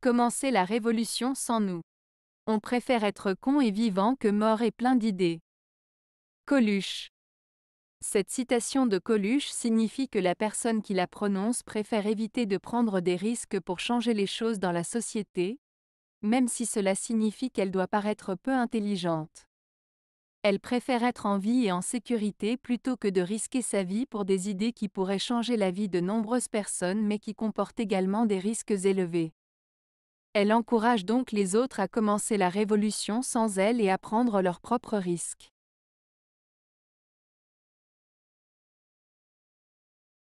Commencer la révolution sans nous. On préfère être con et vivant que mort et plein d'idées. Coluche. Cette citation de Coluche signifie que la personne qui la prononce préfère éviter de prendre des risques pour changer les choses dans la société, même si cela signifie qu'elle doit paraître peu intelligente. Elle préfère être en vie et en sécurité plutôt que de risquer sa vie pour des idées qui pourraient changer la vie de nombreuses personnes mais qui comportent également des risques élevés. Elle encourage donc les autres à commencer la révolution sans elle et à prendre leurs propres risques.